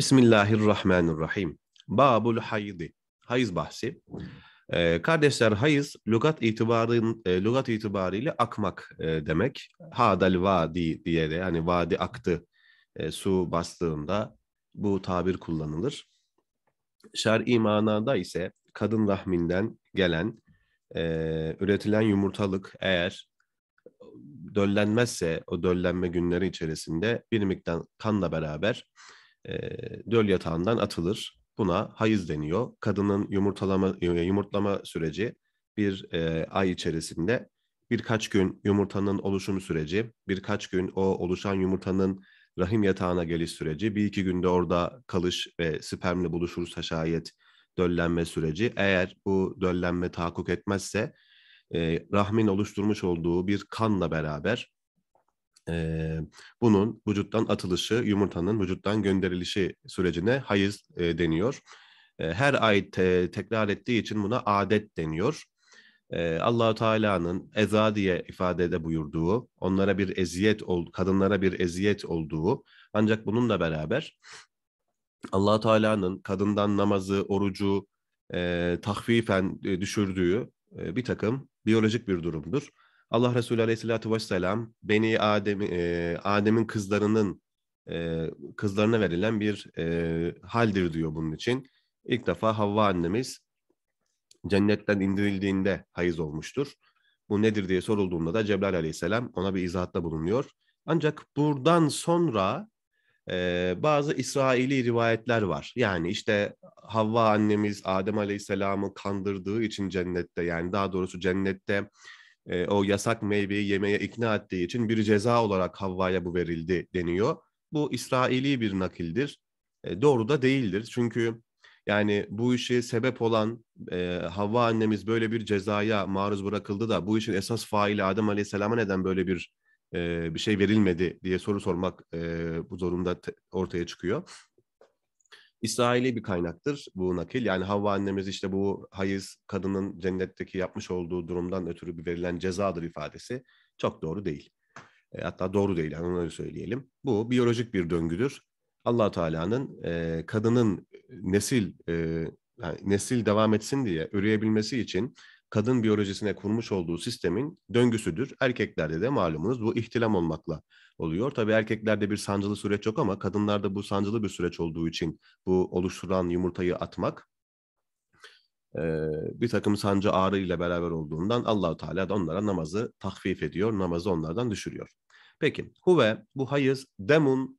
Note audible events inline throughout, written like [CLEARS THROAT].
Bismillahirrahmanirrahim. Babul haydi. Hayız bahsi. Ee, kardeşler hayız lügat itibarın e, lügat itibariyle akmak e, demek. Hadal vadi diye de hani vadi aktı e, su bastığında bu tabir kullanılır. Şer'i manada ise kadın rahminden gelen e, üretilen yumurtalık eğer döllenmezse o döllenme günleri içerisinde bir miktar kanla beraber e, döl yatağından atılır. Buna hayız deniyor. Kadının yumurtalama yumurtlama süreci bir e, ay içerisinde birkaç gün yumurtanın oluşum süreci, birkaç gün o oluşan yumurtanın rahim yatağına geliş süreci, bir iki günde orada kalış ve spermle buluşursa şayet döllenme süreci. Eğer bu döllenme tahakkuk etmezse e, rahmin oluşturmuş olduğu bir kanla beraber e, bunun vücuttan atılışı, yumurtanın vücuttan gönderilişi sürecine hayız e, deniyor. E, her ay te, tekrar ettiği için buna adet deniyor. E, Allahu Teala'nın eza diye ifadede buyurduğu, onlara bir eziyet ol, kadınlara bir eziyet olduğu ancak bununla beraber allah Teala'nın kadından namazı, orucu e, tahfifen e, düşürdüğü e, bir takım biyolojik bir durumdur. Allah Resulü Aleyhisselatü Vesselam Beni Adem, e, Adem'in kızlarının e, kızlarına verilen bir e, haldir diyor bunun için. İlk defa Havva annemiz cennetten indirildiğinde hayız olmuştur. Bu nedir diye sorulduğunda da Cebrail Aleyhisselam ona bir izahatta bulunuyor. Ancak buradan sonra e, bazı İsraili rivayetler var. Yani işte Havva annemiz Adem Aleyhisselam'ı kandırdığı için cennette yani daha doğrusu cennette e, o yasak meyveyi yemeye ikna ettiği için bir ceza olarak Havva'ya bu verildi deniyor. Bu İsraili bir nakildir. E, doğru da değildir. Çünkü yani bu işi sebep olan e, Havva annemiz böyle bir cezaya maruz bırakıldı da bu işin esas faili Adem Aleyhisselam'a neden böyle bir e, bir şey verilmedi diye soru sormak e, bu zorunda ortaya çıkıyor. İsraili bir kaynaktır bu nakil. Yani Havva annemiz işte bu hayız kadının cennetteki yapmış olduğu durumdan ötürü bir verilen cezadır ifadesi çok doğru değil. E, hatta doğru değil yani onu söyleyelim. Bu biyolojik bir döngüdür. allah Teala'nın e, kadının nesil e, yani nesil devam etsin diye üreyebilmesi için kadın biyolojisine kurmuş olduğu sistemin döngüsüdür. Erkeklerde de malumunuz bu ihtilam olmakla oluyor. Tabii erkeklerde bir sancılı süreç yok ama kadınlarda bu sancılı bir süreç olduğu için bu oluşturan yumurtayı atmak bir takım sancı ağrı ile beraber olduğundan Allahu Teala da onlara namazı tahfif ediyor, namazı onlardan düşürüyor. Peki huve bu hayız demun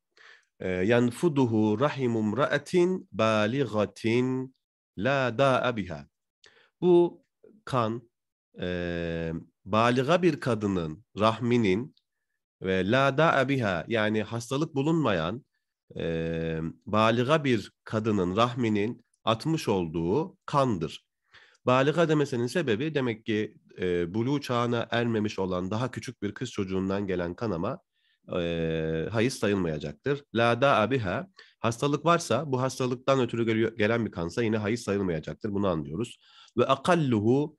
e, yenfuduhu rahimum ra'atin baligatin la da'a biha. Bu kan e, baliga bir kadının rahminin ve la da yani hastalık bulunmayan e, baliga bir kadının rahminin atmış olduğu kandır. Baliga demesinin sebebi demek ki e, bulu çağına ermemiş olan daha küçük bir kız çocuğundan gelen kanama e, hayız sayılmayacaktır. La da biha Hastalık varsa bu hastalıktan ötürü gelen bir kansa yine hayız sayılmayacaktır. Bunu anlıyoruz. Ve akalluhu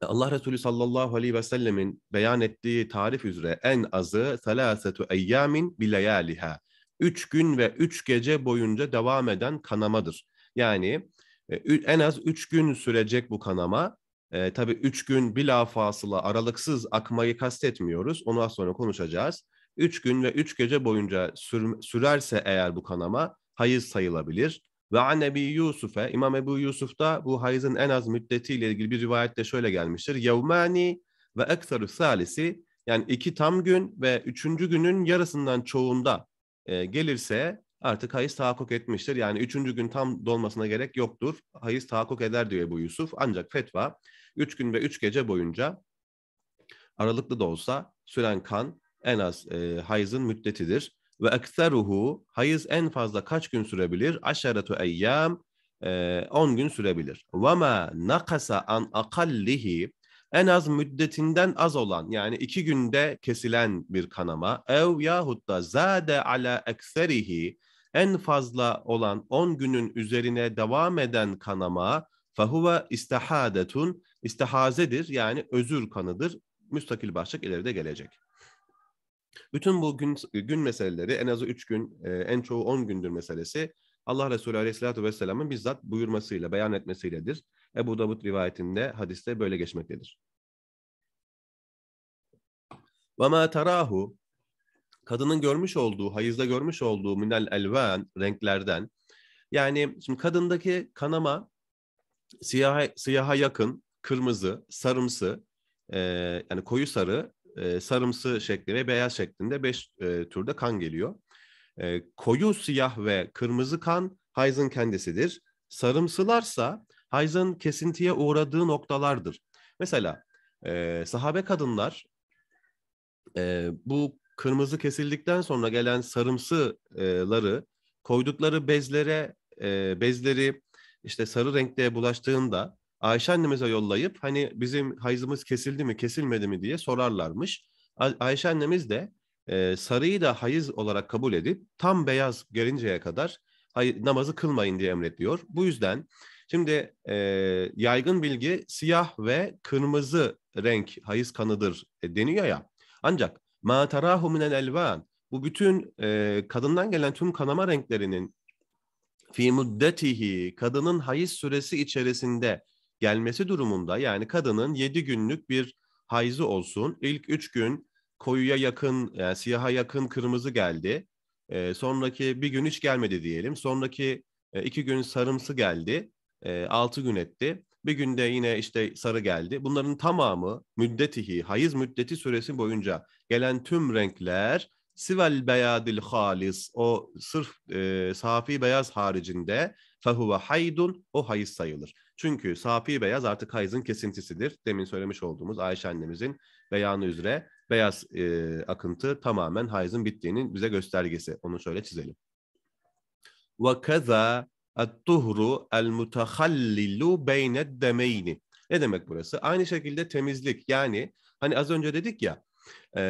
Allah Resulü sallallahu aleyhi ve sellemin beyan ettiği tarif üzere en azı salasetu eyyamin bileyaliha. Üç gün ve üç gece boyunca devam eden kanamadır. Yani e, en az üç gün sürecek bu kanama. E, tabii üç gün bila fasıla aralıksız akmayı kastetmiyoruz. Onu az sonra konuşacağız. 3 gün ve 3 gece boyunca sür, sürerse eğer bu kanama hayız sayılabilir. Ve annebi Yusuf'e, İmam Ebu Yusuf'ta bu hayızın en az müddetiyle ilgili bir rivayette şöyle gelmiştir. Yevmani ve ektarü salisi yani iki tam gün ve üçüncü günün yarısından çoğunda e, gelirse artık hayız tahakkuk etmiştir. Yani üçüncü gün tam dolmasına gerek yoktur. Hayız tahakkuk eder diyor bu Yusuf. Ancak fetva üç gün ve üç gece boyunca aralıklı da olsa süren kan en az e, hayızın müddetidir. Ve ekseruhu hayız en fazla kaç gün sürebilir? Aşeretu eyyam 10 e, gün sürebilir. Ve ma nakasa an akallihi en az müddetinden az olan yani iki günde kesilen bir kanama ev yahut da zade ala ekserihi en fazla olan 10 günün üzerine devam eden kanama fehuve istihadetun istihazedir yani özür kanıdır. Müstakil başlık ileride gelecek. Bütün bu gün, gün meseleleri en azı 3 gün, e, en çoğu 10 gündür meselesi Allah Resulü Aleyhisselatü Vesselam'ın bizzat buyurmasıyla, beyan etmesiyledir. Ebu Davud rivayetinde, hadiste böyle geçmektedir. وَمَا tarahu Kadının görmüş olduğu, hayızda görmüş olduğu minel elvan, renklerden. Yani şimdi kadındaki kanama siyaha, siyaha yakın, kırmızı, sarımsı, e, yani koyu sarı e, sarımsı şekli ve beyaz şeklinde 5 e, türde kan geliyor. E, koyu siyah ve kırmızı kan Hayz'ın kendisidir. Sarımsılarsa Hayz'ın kesintiye uğradığı noktalardır. Mesela e, sahabe kadınlar e, bu kırmızı kesildikten sonra gelen sarımsıları koydukları bezlere e, bezleri işte sarı renkte bulaştığında Ayşe annemize yollayıp hani bizim hayızımız kesildi mi kesilmedi mi diye sorarlarmış. Ay- Ayşe annemiz de e, sarıyı da hayız olarak kabul edip tam beyaz gelinceye kadar hay- namazı kılmayın diye emrediyor. Bu yüzden şimdi e, yaygın bilgi siyah ve kırmızı renk hayız kanıdır e, deniyor ya. Ancak ma tarahu minel elvan bu bütün e, kadından gelen tüm kanama renklerinin fi muddetihi kadının hayız süresi içerisinde gelmesi durumunda yani kadının 7 günlük bir hayzı olsun. İlk 3 gün koyuya yakın, yani siyaha yakın kırmızı geldi. E, sonraki bir gün hiç gelmedi diyelim. Sonraki e, iki gün sarımsı geldi. E, gün etti. Bir günde yine işte sarı geldi. Bunların tamamı müddetihi, hayız müddeti süresi boyunca gelen tüm renkler sivel beyadil halis o sırf e, safi beyaz haricinde fehuve haydun o hayız sayılır. Çünkü safi beyaz artık hayızın kesintisidir. Demin söylemiş olduğumuz Ayşe annemizin beyanı üzere beyaz e, akıntı tamamen hayızın bittiğinin bize göstergesi. Onu şöyle çizelim. tuhru الطُّهْرُ الْمُتَخَلِّلُ بَيْنَ الدَّمَيْنِ Ne demek burası? Aynı şekilde temizlik yani hani az önce dedik ya e,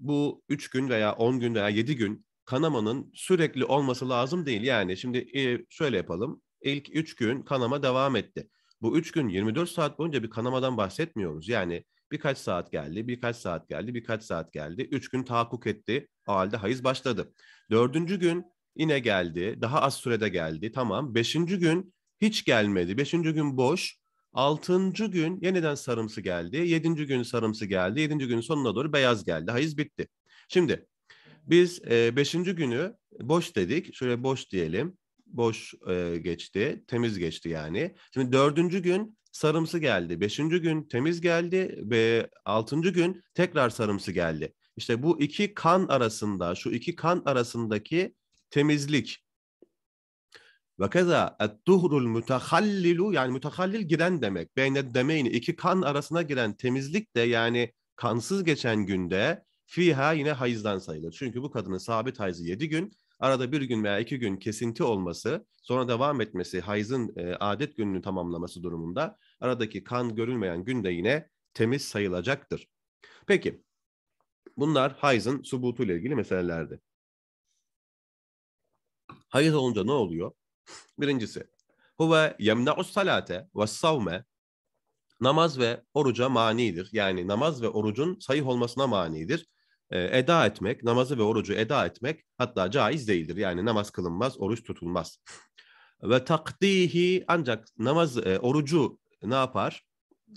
bu 3 gün veya 10 gün veya 7 gün kanamanın sürekli olması lazım değil. Yani şimdi e, şöyle yapalım ilk 3 gün kanama devam etti. Bu 3 gün 24 saat boyunca bir kanamadan bahsetmiyoruz. Yani birkaç saat geldi, birkaç saat geldi, birkaç saat geldi. 3 gün tahakkuk etti. O halde hayız başladı. Dördüncü gün yine geldi. Daha az sürede geldi. Tamam. Beşinci gün hiç gelmedi. Beşinci gün boş. Altıncı gün yeniden sarımsı geldi. Yedinci gün sarımsı geldi. Yedinci gün sonuna doğru beyaz geldi. Hayız bitti. Şimdi biz e, beşinci günü boş dedik. Şöyle boş diyelim boş e, geçti. Temiz geçti yani. Şimdi dördüncü gün sarımsı geldi. Beşinci gün temiz geldi ve altıncı gün tekrar sarımsı geldi. İşte bu iki kan arasında, şu iki kan arasındaki temizlik. Ve keza et-tuhrul mutahallilu yani mutahallil giren demek. Beyne demeyni iki kan arasına giren temizlik de yani kansız geçen günde fiha yine hayızdan sayılır. Çünkü bu kadının sabit hayızı yedi gün arada bir gün veya iki gün kesinti olması, sonra devam etmesi, hayızın e, adet gününü tamamlaması durumunda aradaki kan görülmeyen gün de yine temiz sayılacaktır. Peki, bunlar hayızın subutu ile ilgili meselelerdi. Hayız olunca ne oluyor? Birincisi, huve yemna'us salate ve savme namaz ve oruca manidir. Yani namaz ve orucun sayıh olmasına manidir e, eda etmek, namazı ve orucu eda etmek hatta caiz değildir. Yani namaz kılınmaz, oruç tutulmaz. ve takdihi ancak namaz e, orucu ne yapar?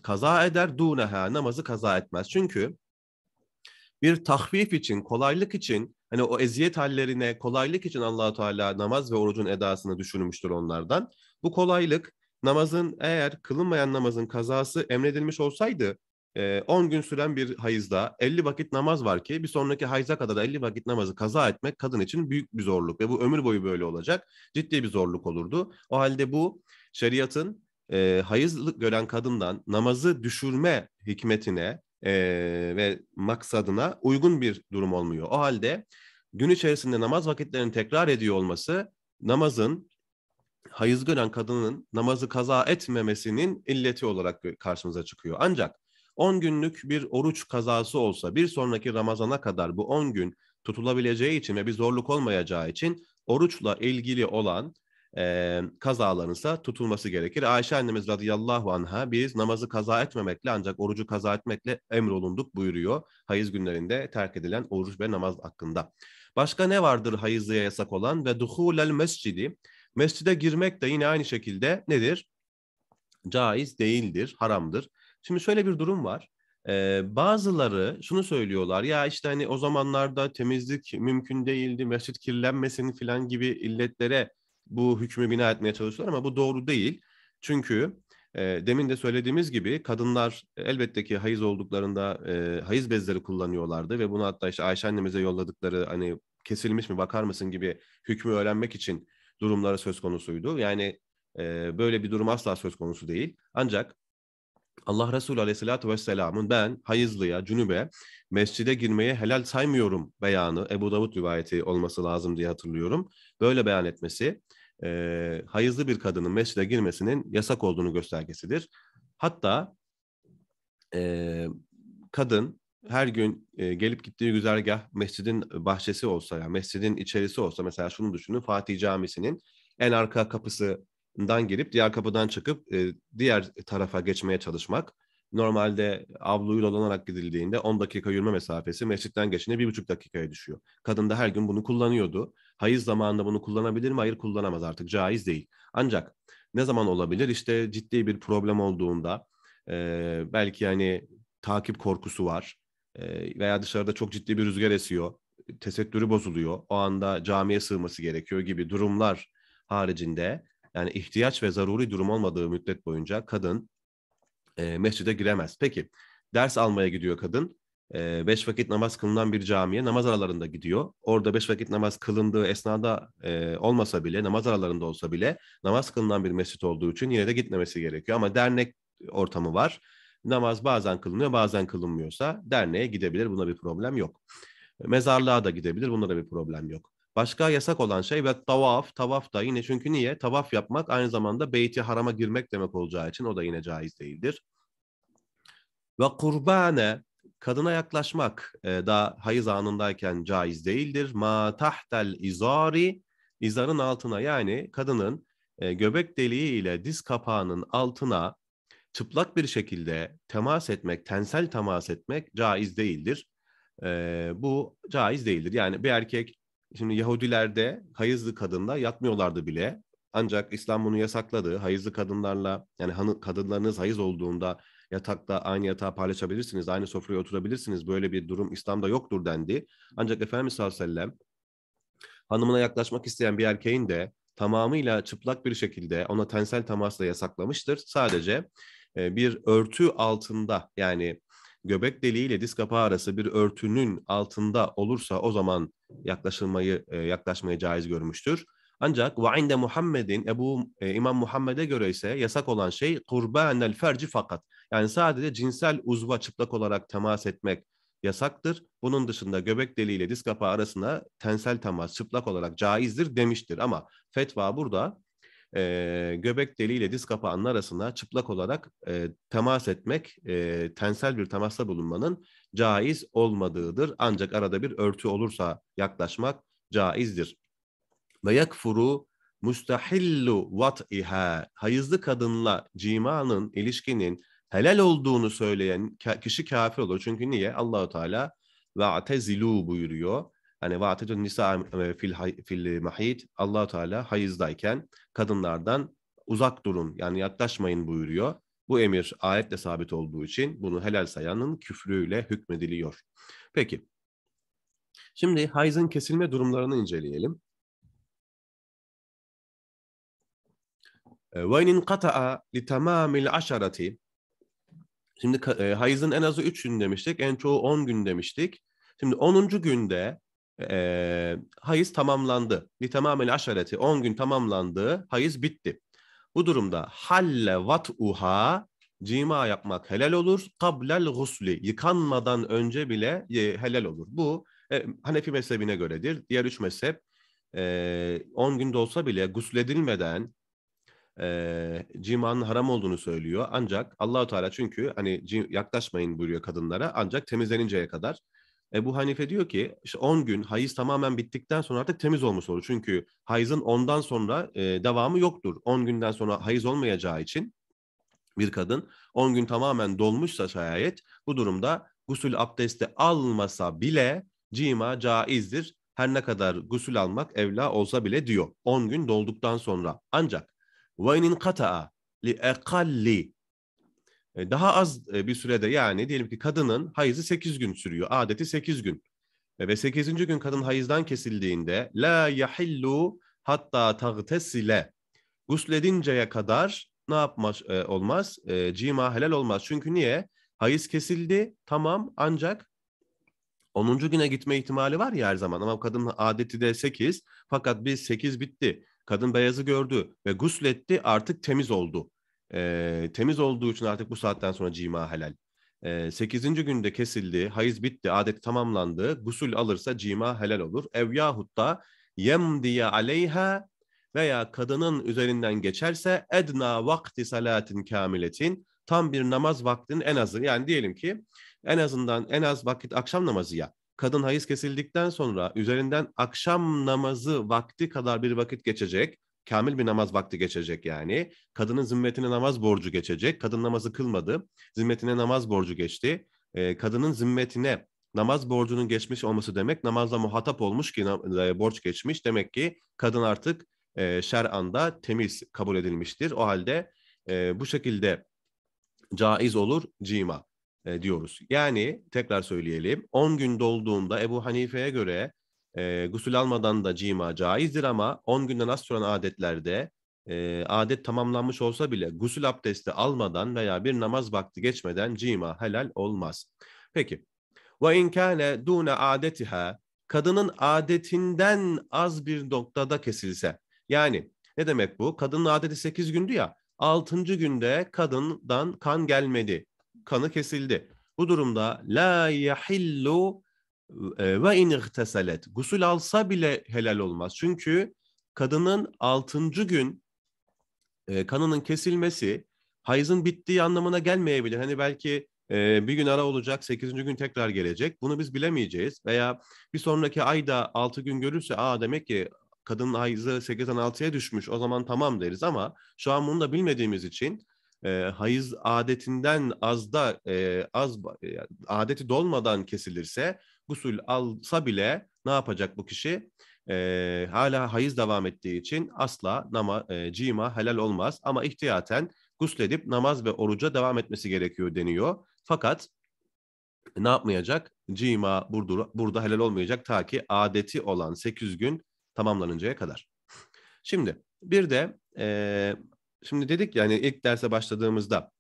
Kaza eder duneha namazı kaza etmez. Çünkü bir tahfif için, kolaylık için hani o eziyet hallerine kolaylık için Allahu Teala namaz ve orucun edasını düşünmüştür onlardan. Bu kolaylık namazın eğer kılınmayan namazın kazası emredilmiş olsaydı e, 10 gün süren bir hayızda 50 vakit namaz var ki bir sonraki hayza kadar da 50 vakit namazı kaza etmek kadın için büyük bir zorluk ve bu ömür boyu böyle olacak. Ciddi bir zorluk olurdu. O halde bu şeriatın e, hayızlık gören kadından namazı düşürme hikmetine e, ve maksadına uygun bir durum olmuyor. O halde gün içerisinde namaz vakitlerini tekrar ediyor olması namazın hayız gören kadının namazı kaza etmemesinin illeti olarak karşımıza çıkıyor. Ancak 10 günlük bir oruç kazası olsa bir sonraki Ramazan'a kadar bu 10 gün tutulabileceği için ve bir zorluk olmayacağı için oruçla ilgili olan e, kazaların tutulması gerekir. Ayşe annemiz radıyallahu anha biz namazı kaza etmemekle ancak orucu kaza etmekle emrolunduk buyuruyor. Hayız günlerinde terk edilen oruç ve namaz hakkında. Başka ne vardır hayızlıya yasak olan ve duhulel mescidi? Mescide girmek de yine aynı şekilde nedir? Caiz değildir, haramdır. Şimdi şöyle bir durum var. Ee, bazıları şunu söylüyorlar ya işte hani o zamanlarda temizlik mümkün değildi, mescit kirlenmesin filan gibi illetlere bu hükmü bina etmeye çalışıyorlar ama bu doğru değil. Çünkü e, demin de söylediğimiz gibi kadınlar elbette ki hayız olduklarında e, hayız bezleri kullanıyorlardı ve bunu hatta işte Ayşe annemize yolladıkları hani kesilmiş mi bakar mısın gibi hükmü öğrenmek için durumlara söz konusuydu. Yani e, böyle bir durum asla söz konusu değil. Ancak Allah Resulü Aleyhisselatü Vesselam'ın ben hayızlıya, cünübe, mescide girmeye helal saymıyorum beyanı, Ebu Davud rivayeti olması lazım diye hatırlıyorum. Böyle beyan etmesi, e, hayızlı bir kadının mescide girmesinin yasak olduğunu göstergesidir. Hatta e, kadın her gün e, gelip gittiği güzergah mescidin bahçesi olsa, yani mescidin içerisi olsa, mesela şunu düşünün, Fatih Camisi'nin en arka kapısı dan gelip diğer kapıdan çıkıp e, diğer tarafa geçmeye çalışmak. Normalde avluyu dolanarak gidildiğinde 10 dakika yürüme mesafesi mescitten geçine 1,5 dakikaya düşüyor. Kadın da her gün bunu kullanıyordu. Hayız zamanında bunu kullanabilir mi? Hayır kullanamaz artık caiz değil. Ancak ne zaman olabilir? İşte ciddi bir problem olduğunda e, belki yani takip korkusu var e, veya dışarıda çok ciddi bir rüzgar esiyor, tesettürü bozuluyor, o anda camiye sığması gerekiyor gibi durumlar haricinde yani ihtiyaç ve zaruri durum olmadığı müddet boyunca kadın e, mescide giremez. Peki ders almaya gidiyor kadın. E, beş vakit namaz kılınan bir camiye namaz aralarında gidiyor. Orada beş vakit namaz kılındığı esnada e, olmasa bile, namaz aralarında olsa bile namaz kılınan bir mescit olduğu için yine de gitmemesi gerekiyor. Ama dernek ortamı var. Namaz bazen kılınıyor, bazen kılınmıyorsa derneğe gidebilir. Buna bir problem yok. Mezarlığa da gidebilir. Bunlara bir problem yok. Başka yasak olan şey ve tavaf, tavaf da yine çünkü niye? Tavaf yapmak aynı zamanda beyti harama girmek demek olacağı için o da yine caiz değildir. Ve kurbane, kadına yaklaşmak e, daha hayız anındayken caiz değildir. Ma tahtel izari, izarın altına yani kadının e, göbek deliği ile diz kapağının altına çıplak bir şekilde temas etmek, tensel temas etmek caiz değildir. E, bu caiz değildir. Yani bir erkek Şimdi Yahudilerde hayızlı kadınla yatmıyorlardı bile. Ancak İslam bunu yasakladı. Hayızlı kadınlarla yani hanı, kadınlarınız hayız olduğunda yatakta aynı yatağı paylaşabilirsiniz, aynı sofraya oturabilirsiniz. Böyle bir durum İslam'da yoktur dendi. Ancak Efendimiz sallallahu aleyhi ve sellem hanımına yaklaşmak isteyen bir erkeğin de tamamıyla çıplak bir şekilde ona tensel temasla yasaklamıştır. Sadece e, bir örtü altında yani göbek deliği ile diz kapağı arası bir örtünün altında olursa o zaman yaklaşılmayı e, yaklaşmayı caiz görmüştür. Ancak ve inde Muhammed'in Ebu e, İmam Muhammed'e göre ise yasak olan şey kurbanel ferci fakat. Yani sadece cinsel uzva çıplak olarak temas etmek yasaktır. Bunun dışında göbek deliğiyle diz kapağı arasında tensel temas çıplak olarak caizdir demiştir. Ama fetva burada e, göbek deliğiyle diz kapağının arasında çıplak olarak e, temas etmek, e, tensel bir temasla bulunmanın caiz olmadığıdır. Ancak arada bir örtü olursa yaklaşmak caizdir. Ve yakfuru müstahillu vat'iha hayızlı kadınla cimanın, ilişkinin helal olduğunu söyleyen kişi kafir olur. Çünkü niye? Allahu Teala va'tezilu buyuruyor. Hani va'tetun nisa fil fil mahid Allahu Teala hayızdayken kadınlardan uzak durun yani yaklaşmayın buyuruyor. Bu emir ayetle sabit olduğu için bunu helal sayanın küfrüyle hükmediliyor. Peki, şimdi hayzın kesilme durumlarını inceleyelim. وَاِنْ قَتَعَ لِتَمَامِ الْعَشَرَةِ Şimdi e, hayızın en azı 3 gün demiştik, en çoğu 10 gün demiştik. Şimdi 10. günde e, hayız tamamlandı. Litemamel aşareti 10 gün tamamlandı, hayız bitti. Bu durumda halle vat'uha cima yapmak helal olur. Kablel gusli yıkanmadan önce bile e, helal olur. Bu e, Hanefi mezhebine göredir. Diğer üç mezhep 10 e, günde olsa bile gusledilmeden e, cimanın haram olduğunu söylüyor. Ancak Allahu Teala çünkü hani yaklaşmayın buyuruyor kadınlara ancak temizleninceye kadar Ebu Hanife diyor ki işte 10 gün hayız tamamen bittikten sonra artık temiz olmuş olur. Çünkü hayızın ondan sonra e, devamı yoktur. 10 günden sonra hayız olmayacağı için bir kadın 10 gün tamamen dolmuşsa şayet bu durumda gusül abdesti almasa bile cima caizdir. Her ne kadar gusül almak evla olsa bile diyor. 10 gün dolduktan sonra ancak ve inin kata'a li ekalli daha az bir sürede yani diyelim ki kadının hayızı 8 gün sürüyor. Adeti 8 gün. Ve 8. gün kadın hayızdan kesildiğinde la yahillu hatta tagtesile gusledinceye kadar ne yapmaz e, olmaz? E, cima helal olmaz. Çünkü niye? Hayız kesildi tamam ancak 10. güne gitme ihtimali var ya her zaman ama kadın adeti de 8 fakat biz 8 bitti. Kadın beyazı gördü ve gusletti artık temiz oldu. E, temiz olduğu için artık bu saatten sonra cima helal. E, 8. günde kesildi, hayız bitti, adet tamamlandı. Gusül alırsa cima helal olur. Ev yahut da yemdiye aleyha veya kadının üzerinden geçerse edna vakti salatin kamiletin tam bir namaz vaktinin en azı yani diyelim ki en azından en az vakit akşam namazı ya kadın hayız kesildikten sonra üzerinden akşam namazı vakti kadar bir vakit geçecek kamil bir namaz vakti geçecek yani. Kadının zimmetine namaz borcu geçecek. Kadın namazı kılmadı. Zimmetine namaz borcu geçti. E, kadının zimmetine namaz borcunun geçmiş olması demek namazla muhatap olmuş ki e, borç geçmiş. Demek ki kadın artık e, şer'anda temiz kabul edilmiştir. O halde e, bu şekilde caiz olur cima e, diyoruz. Yani tekrar söyleyelim 10 gün dolduğunda Ebu Hanife'ye göre e, gusül almadan da cima caizdir ama 10 günden az süren adetlerde e, adet tamamlanmış olsa bile gusül abdesti almadan veya bir namaz vakti geçmeden cima helal olmaz. Peki. Ve in kana dune adetiha kadının adetinden az bir noktada kesilse. Yani ne demek bu? Kadının adeti 8 gündü ya. 6. günde kadından kan gelmedi. Kanı kesildi. Bu durumda la yahillu e, ve in ihtasalet. Gusül alsa bile helal olmaz. Çünkü kadının altıncı gün e, kanının kesilmesi hayızın bittiği anlamına gelmeyebilir. Hani belki e, bir gün ara olacak, sekizinci gün tekrar gelecek. Bunu biz bilemeyeceğiz. Veya bir sonraki ayda altı gün görürse aa demek ki kadının hayızı sekizden altıya düşmüş o zaman tamam deriz ama şu an bunu da bilmediğimiz için e, hayız adetinden azda e, az e, adeti dolmadan kesilirse gusül alsa bile ne yapacak bu kişi? E, hala hayız devam ettiği için asla nama, e, cima helal olmaz ama ihtiyaten gusledip namaz ve oruca devam etmesi gerekiyor deniyor. Fakat ne yapmayacak? Cima burada, burada helal olmayacak ta ki adeti olan 8 gün tamamlanıncaya kadar. Şimdi bir de e, şimdi dedik yani ilk derse başladığımızda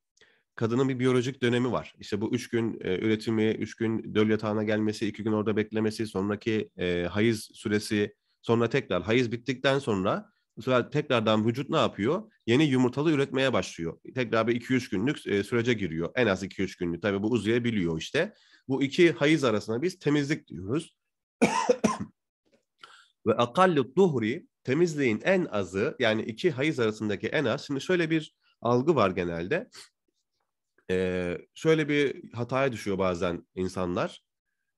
kadının bir biyolojik dönemi var. İşte bu üç gün e, üretimi, üç gün döl yatağına gelmesi, iki gün orada beklemesi, sonraki e, hayız süresi, sonra tekrar hayız bittikten sonra bu sefer tekrardan vücut ne yapıyor? Yeni yumurtalı üretmeye başlıyor. Tekrar bir iki üç günlük e, sürece giriyor. En az iki üç günlük. Tabii bu uzayabiliyor işte. Bu iki hayız arasına biz temizlik diyoruz. [COUGHS] Ve akallu duhri temizliğin en azı yani iki hayız arasındaki en az. Şimdi şöyle bir algı var genelde e, şöyle bir hataya düşüyor bazen insanlar.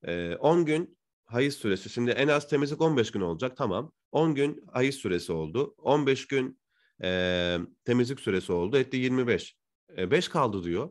E, 10 gün hayız süresi. Şimdi en az temizlik 15 gün olacak tamam. 10 gün hayız süresi oldu. 15 gün e, temizlik süresi oldu. Etti 25. E, 5 kaldı diyor.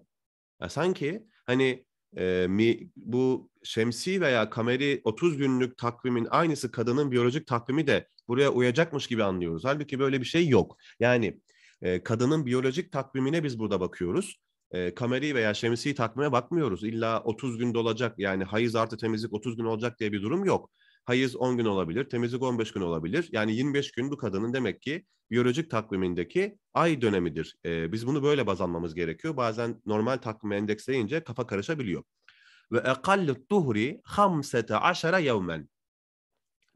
Ya sanki hani e, mi, bu şemsi veya kameri 30 günlük takvimin aynısı kadının biyolojik takvimi de buraya uyacakmış gibi anlıyoruz. Halbuki böyle bir şey yok. Yani e, kadının biyolojik takvimine biz burada bakıyoruz e, kamerayı veya şemsiyeyi takmaya bakmıyoruz. İlla 30 gün dolacak yani hayız artı temizlik 30 gün olacak diye bir durum yok. Hayız 10 gün olabilir, temizlik 15 gün olabilir. Yani 25 gün bu kadının demek ki biyolojik takvimindeki ay dönemidir. E, biz bunu böyle baz almamız gerekiyor. Bazen normal takvime endeksleyince kafa karışabiliyor. Ve ekallu tuhri hamsete aşara yevmen.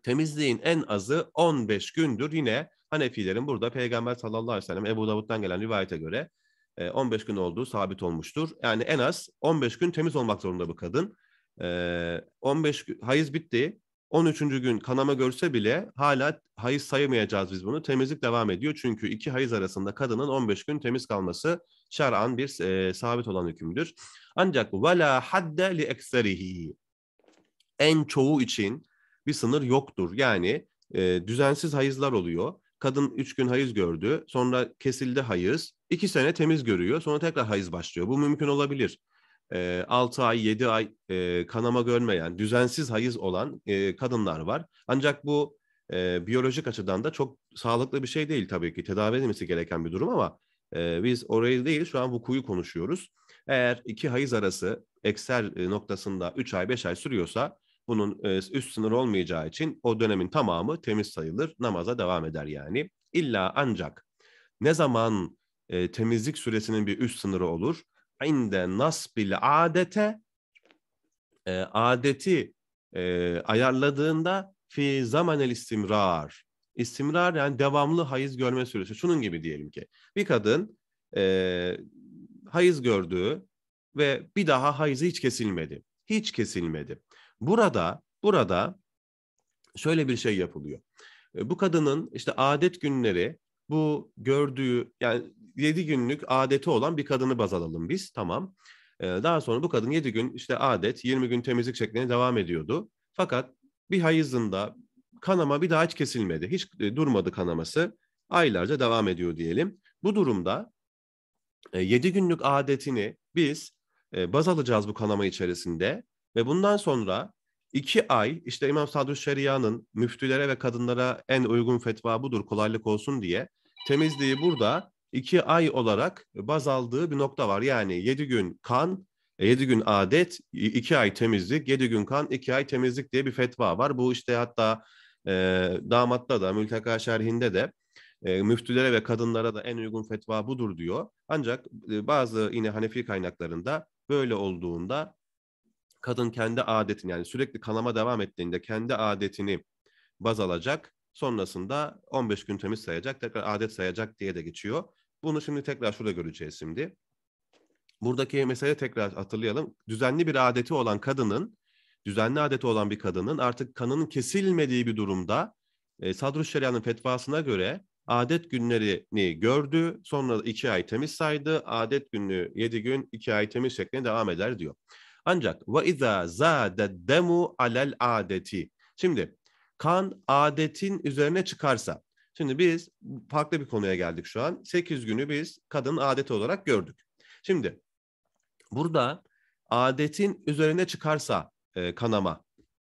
Temizliğin en azı 15 gündür yine Hanefilerin burada Peygamber sallallahu aleyhi ve sellem Ebu Davud'dan gelen rivayete göre 15 gün olduğu sabit olmuştur. Yani en az 15 gün temiz olmak zorunda bu kadın. 15 gün, hayız bitti. 13. gün kanama görse bile hala hayız sayamayacağız biz bunu. Temizlik devam ediyor. Çünkü iki hayız arasında kadının 15 gün temiz kalması şer'an bir e, sabit olan hükümdür. Ancak vela hadde li ekserihi en çoğu için bir sınır yoktur. Yani e, düzensiz hayızlar oluyor. Kadın 3 gün hayız gördü. Sonra kesildi hayız iki sene temiz görüyor. Sonra tekrar hayız başlıyor. Bu mümkün olabilir. Ee, e, 6 ay, 7 ay kanama görmeyen, düzensiz hayız olan e, kadınlar var. Ancak bu e, biyolojik açıdan da çok sağlıklı bir şey değil tabii ki. Tedavi edilmesi gereken bir durum ama e, biz orayı değil şu an vukuyu konuşuyoruz. Eğer iki hayız arası eksel noktasında 3 ay 5 ay sürüyorsa bunun üst sınır olmayacağı için o dönemin tamamı temiz sayılır. Namaza devam eder yani. İlla ancak ne zaman e, temizlik süresinin bir üst sınırı olur. İnde nasbil adete e, adeti e, ayarladığında fi zamanel istimrar. İstimrar yani devamlı hayız görme süresi. Şunun gibi diyelim ki bir kadın e, hayız gördü ve bir daha hayızı hiç kesilmedi. Hiç kesilmedi. Burada burada şöyle bir şey yapılıyor. Bu kadının işte adet günleri bu gördüğü yani 7 günlük adeti olan bir kadını baz alalım biz tamam. Ee, daha sonra bu kadın 7 gün işte adet 20 gün temizlik şeklinde devam ediyordu. Fakat bir hayızında kanama bir daha hiç kesilmedi. Hiç e, durmadı kanaması. Aylarca devam ediyor diyelim. Bu durumda e, 7 günlük adetini biz e, baz alacağız bu kanama içerisinde ve bundan sonra iki ay işte İmam Sadrı Şeria'nın müftülere ve kadınlara en uygun fetva budur kolaylık olsun diye temizliği burada iki ay olarak baz aldığı bir nokta var. Yani yedi gün kan, e, yedi gün adet, iki ay temizlik, yedi gün kan, iki ay temizlik diye bir fetva var. Bu işte hatta e, damatta da, mülteka şerhinde de e, müftülere ve kadınlara da en uygun fetva budur diyor. Ancak e, bazı yine Hanefi kaynaklarında böyle olduğunda kadın kendi adetini yani sürekli kanama devam ettiğinde kendi adetini baz alacak. Sonrasında 15 gün temiz sayacak, tekrar adet sayacak diye de geçiyor. Bunu şimdi tekrar şurada göreceğiz şimdi. Buradaki mesele tekrar hatırlayalım. Düzenli bir adeti olan kadının, düzenli adeti olan bir kadının artık kanının kesilmediği bir durumda e, Sadrus Şeria'nın fetvasına göre adet günlerini gördü. Sonra iki ay temiz saydı. Adet günü yedi gün, iki ay temiz şeklinde devam eder diyor. Ancak ve izâ zâde demu alel adeti. Şimdi kan adetin üzerine çıkarsa. Şimdi biz farklı bir konuya geldik şu an. 8 günü biz kadın adeti olarak gördük. Şimdi burada adetin üzerine çıkarsa e, kanama.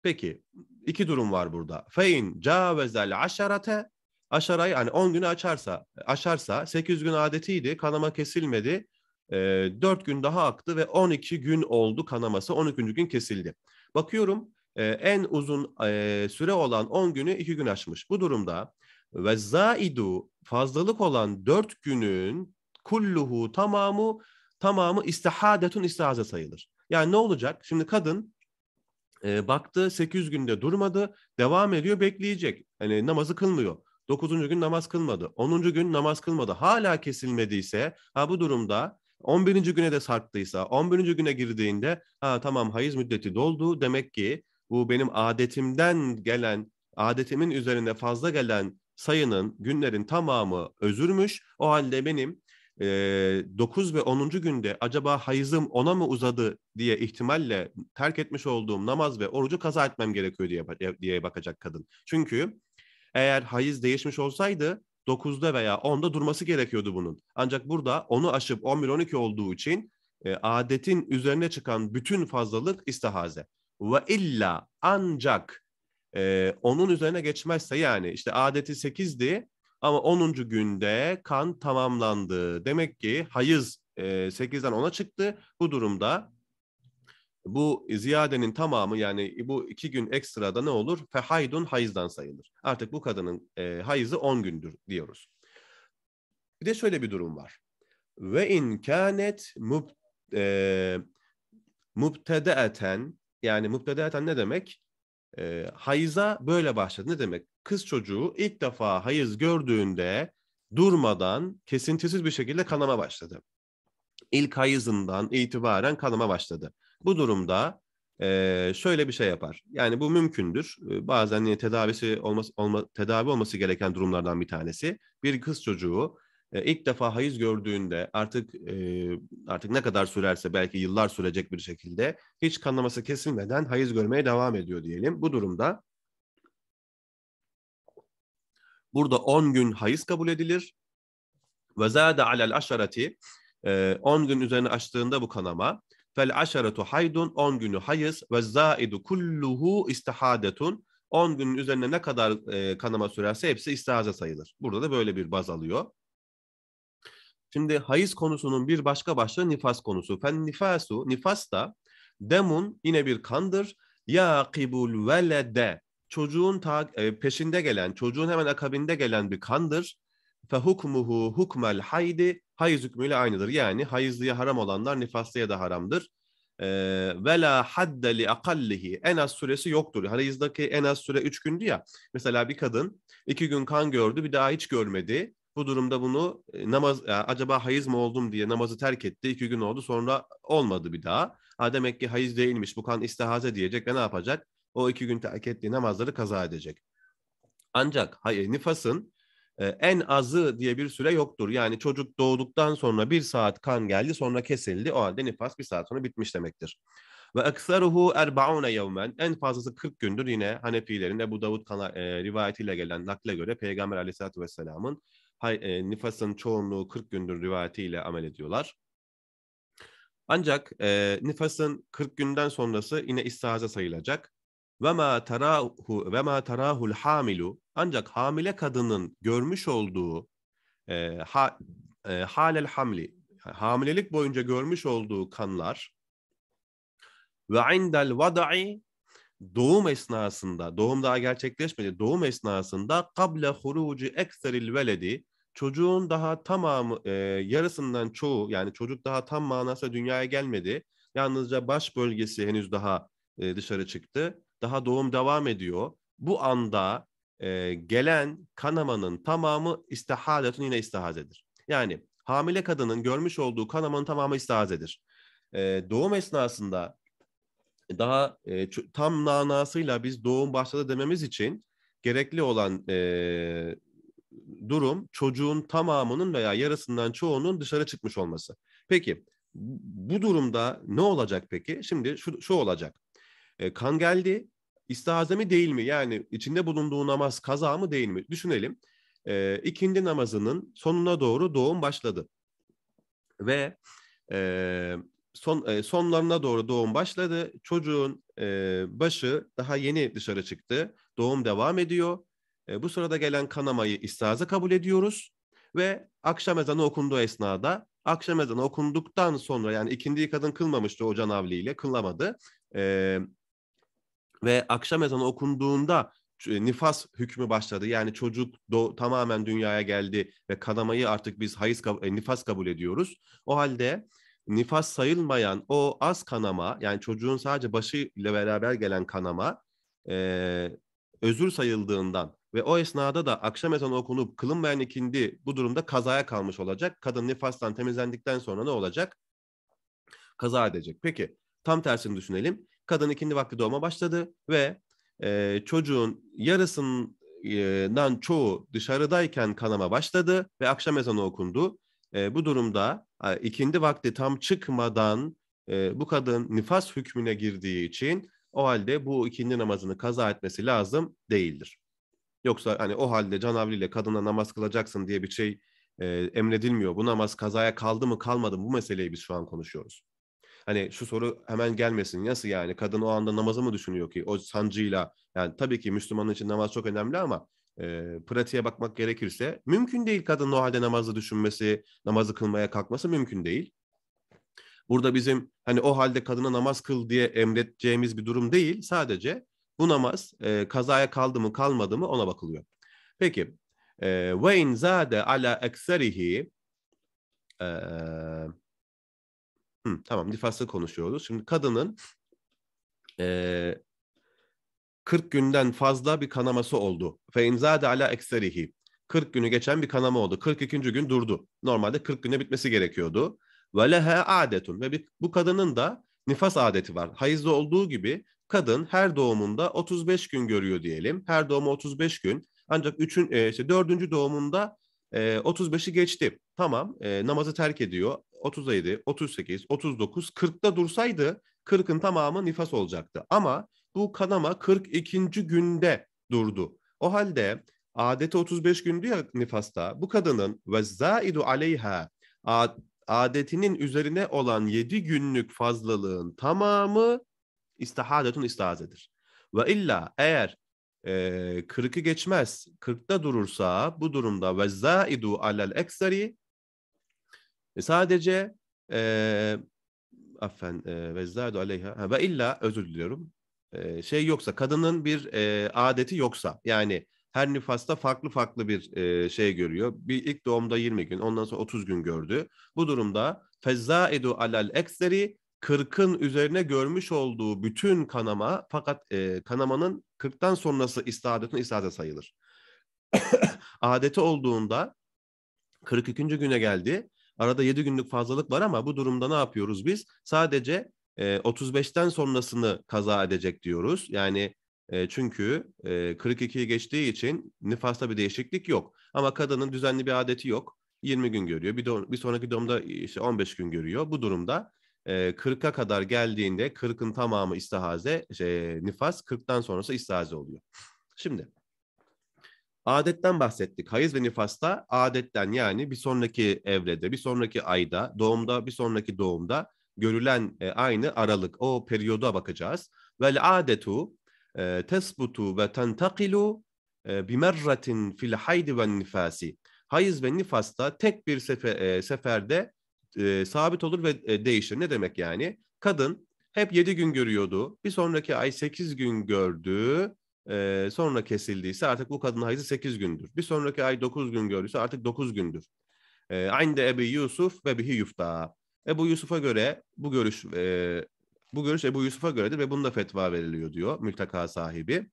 Peki iki durum var burada. Fein cavezel aşarate aşarayı yani 10 günü açarsa aşarsa 800 gün adetiydi kanama kesilmedi e, 4 gün daha aktı ve 12 gün oldu kanaması. 12. gün kesildi. Bakıyorum e, en uzun e, süre olan 10 günü 2 gün aşmış. Bu durumda ve zaidu fazlalık olan 4 günün kulluhu tamamı tamamı istihadetun istihaze sayılır. Yani ne olacak? Şimdi kadın e, baktı 800 günde durmadı, devam ediyor, bekleyecek. Hani namazı kılmıyor. 9. gün namaz kılmadı. 10. gün namaz kılmadı. Hala kesilmediyse ha bu durumda 11. güne de sarktıysa, 11. güne girdiğinde ha tamam hayız müddeti doldu demek ki bu benim adetimden gelen, adetimin üzerinde fazla gelen sayının, günlerin tamamı özürmüş. O halde benim e, 9 ve 10. günde acaba hayızım ona mı uzadı diye ihtimalle terk etmiş olduğum namaz ve orucu kaza etmem gerekiyor diye, diye bakacak kadın. Çünkü eğer hayız değişmiş olsaydı 9'da veya 10'da durması gerekiyordu bunun. Ancak burada onu aşıp 11-12 olduğu için e, adetin üzerine çıkan bütün fazlalık istihaze. Ve illa ancak e, onun üzerine geçmezse yani işte adeti 8'di ama 10. günde kan tamamlandı. Demek ki hayız e, 8'den 10'a çıktı. Bu durumda bu ziyadenin tamamı yani e, bu iki gün ekstra da ne olur? Fehaydun hayızdan sayılır. Artık bu kadının e, hayızı on gündür diyoruz. Bir de şöyle bir durum var. Ve in kanet mub, e, mübtedeeten yani mübtedeeten ne demek? E, hayıza böyle başladı. Ne demek? Kız çocuğu ilk defa hayız gördüğünde durmadan kesintisiz bir şekilde kanama başladı. İlk hayızından itibaren kanama başladı. Bu durumda e, şöyle bir şey yapar. Yani bu mümkündür. bazen yine tedavisi olması, olma, tedavi olması gereken durumlardan bir tanesi. Bir kız çocuğu e, ilk defa hayız gördüğünde artık e, artık ne kadar sürerse belki yıllar sürecek bir şekilde hiç kanlaması kesilmeden hayız görmeye devam ediyor diyelim. Bu durumda burada 10 gün hayız kabul edilir. Ve zâde alel aşarati 10 gün üzerine açtığında bu kanama Fel aşaratu haydun 10 günü hayız ve zaidu kulluhu istihadetun 10 günün üzerine ne kadar e, kanama sürerse hepsi istihaze sayılır. Burada da böyle bir baz alıyor. Şimdi hayız konusunun bir başka başlığı nifas konusu. Fen nifasu, nifas da demun yine bir kandır. Ya kibul velede çocuğun ta, e, peşinde gelen, çocuğun hemen akabinde gelen bir kandır. Fe hukmuhu hukmel haydi hayız hükmüyle aynıdır. Yani hayızlıya haram olanlar nifaslıya da haramdır. Ee, ve la hadde li akallihi en az süresi yoktur. Hayızdaki en az süre 3 gündü ya. Mesela bir kadın 2 gün kan gördü bir daha hiç görmedi. Bu durumda bunu e, namaz e, acaba hayız mı oldum diye namazı terk etti. 2 gün oldu sonra olmadı bir daha. Ha demek ki hayız değilmiş bu kan istihaze diyecek ve ne yapacak? O iki gün terk ettiği namazları kaza edecek. Ancak hayır, nifasın en azı diye bir süre yoktur. Yani çocuk doğduktan sonra bir saat kan geldi sonra kesildi. O halde nifas bir saat sonra bitmiş demektir. Ve ekseruhu erbaune yevmen. En fazlası 40 gündür yine Hanefilerin Ebu Davud kana, e, rivayetiyle gelen nakle göre Peygamber aleyhissalatü vesselamın hay, e, nifasın çoğunluğu 40 gündür rivayetiyle amel ediyorlar. Ancak e, nifasın 40 günden sonrası yine istihaze sayılacak ve ma tarahu ve ma tarahul hamilu ancak hamile kadının görmüş olduğu e, ha, e, halel hamli hamilelik boyunca görmüş olduğu kanlar ve indel vada'i doğum esnasında doğum daha gerçekleşmedi doğum esnasında kable hurucu ekseril veledi çocuğun daha tamamı e, yarısından çoğu yani çocuk daha tam manasıyla dünyaya gelmedi yalnızca baş bölgesi henüz daha e, dışarı çıktı daha doğum devam ediyor. Bu anda e, gelen kanamanın tamamı istihadetun yine istihazedir. Yani hamile kadının görmüş olduğu kanamanın tamamı istihazedir. E, doğum esnasında daha e, tam manasıyla biz doğum başladı dememiz için gerekli olan e, durum çocuğun tamamının veya yarısından çoğunun dışarı çıkmış olması. Peki bu durumda ne olacak peki? Şimdi şu, şu olacak. E, kan geldi, istihaze mi değil mi? Yani içinde bulunduğu namaz kaza mı değil mi? Düşünelim. E, ikindi namazının sonuna doğru doğum başladı. Ve e, son e, sonlarına doğru doğum başladı. Çocuğun e, başı daha yeni dışarı çıktı. Doğum devam ediyor. E, bu sırada gelen kanamayı istihaza kabul ediyoruz ve akşam ezanı okunduğu esnada akşam ezanı okunduktan sonra yani ikindi kadın kılmamıştı o canavliyle kılamadı. E, ve akşam ezanı okunduğunda e, nifas hükmü başladı. Yani çocuk do tamamen dünyaya geldi ve kanamayı artık biz hayız e, nifas kabul ediyoruz. O halde nifas sayılmayan o az kanama yani çocuğun sadece başı ile beraber gelen kanama e, özür sayıldığından ve o esnada da akşam ezanı okunup kılınmayan ikindi bu durumda kazaya kalmış olacak. Kadın nifastan temizlendikten sonra ne olacak? Kaza edecek. Peki tam tersini düşünelim kadın ikindi vakti doğuma başladı ve e, çocuğun yarısından çoğu dışarıdayken kanama başladı ve akşam ezanı okundu. E, bu durumda e, ikindi vakti tam çıkmadan e, bu kadın nifas hükmüne girdiği için o halde bu ikindi namazını kaza etmesi lazım değildir. Yoksa hani o halde canavliyle kadına namaz kılacaksın diye bir şey e, emredilmiyor. Bu namaz kazaya kaldı mı kalmadı mı bu meseleyi biz şu an konuşuyoruz. Hani şu soru hemen gelmesin. Nasıl yani? Kadın o anda namazı mı düşünüyor ki? O sancıyla. Yani tabii ki Müslümanın için namaz çok önemli ama e, pratiğe bakmak gerekirse mümkün değil kadın o halde namazı düşünmesi, namazı kılmaya kalkması mümkün değil. Burada bizim hani o halde kadına namaz kıl diye emredeceğimiz bir durum değil. Sadece bu namaz e, kazaya kaldı mı kalmadı mı ona bakılıyor. Peki ve in zade ala ekserihi Hı, tamam nifası konuşuyoruz. Şimdi kadının e, 40 günden fazla bir kanaması oldu. Fe inzade ala ekserihi. 40 günü geçen bir kanama oldu. 42. gün durdu. Normalde 40 güne bitmesi gerekiyordu. Ve lehe adetun. Ve bir, bu kadının da nifas adeti var. Hayızda olduğu gibi kadın her doğumunda 35 gün görüyor diyelim. Her doğumu 35 gün. Ancak üçün, e, işte 4. doğumunda e, 35'i geçti. Tamam e, namazı terk ediyor. 37, 38, 39, 40'ta dursaydı 40'ın tamamı nifas olacaktı. Ama bu kanama 42. günde durdu. O halde adeti 35 gündü ya nifasta. Bu kadının ve zaidu aleyha adetinin üzerine olan 7 günlük fazlalığın tamamı istihadetun istazedir. Ve illa eğer e, 40'ı geçmez 40'ta durursa bu durumda ve zaidu alel ekseri e sadece e, affen e, vezdadu aleyha ha, ve illa özür diliyorum. E, şey yoksa kadının bir e, adeti yoksa yani her nüfasta farklı farklı bir e, şey görüyor. Bir ilk doğumda 20 gün, ondan sonra 30 gün gördü. Bu durumda edu alal ekseri 40'ın üzerine görmüş olduğu bütün kanama fakat e, kanamanın 40'tan sonrası istadetin istihade sayılır. [COUGHS] Adeti olduğunda 42. güne geldi. Arada 7 günlük fazlalık var ama bu durumda ne yapıyoruz biz? Sadece e, 35'ten sonrasını kaza edecek diyoruz. Yani e, çünkü e, 42'yi geçtiği için nifasta bir değişiklik yok. Ama kadının düzenli bir adeti yok. 20 gün görüyor. Bir, do- bir sonraki doğumda işte 15 gün görüyor. Bu durumda e, 40'a kadar geldiğinde 40'ın tamamı istihaze, şey, nifas, 40'tan sonrası istihaze oluyor. Şimdi Adetten bahsettik. Hayız ve nifasta adetten yani bir sonraki evrede, bir sonraki ayda, doğumda, bir sonraki doğumda görülen e, aynı aralık. O periyoda bakacağız. Vel adetu e, tesbutu ve tentakilu e, bimerratin fil haydi ve nifasi. Hayız ve nifasta tek bir sefer, e, seferde e, sabit olur ve e, değişir. Ne demek yani? Kadın hep 7 gün görüyordu. Bir sonraki ay 8 gün gördü. E, sonra kesildiyse artık bu kadın hayızı 8 gündür. Bir sonraki ay 9 gün gördüyse artık 9 gündür. E, aynı de Ebu Yusuf ve bihi yufta. Ebu Yusuf'a göre bu görüş e, bu görüş Ebu Yusuf'a göredir ve bunda fetva veriliyor diyor mülteka sahibi.